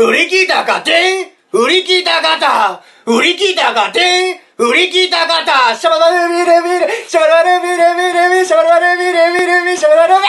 売り切ったかて売り切ったかた売り切ったかて売り切ったかたシャバルビレビレシャバルビレビレビシャバルビレビレビシャバダルビ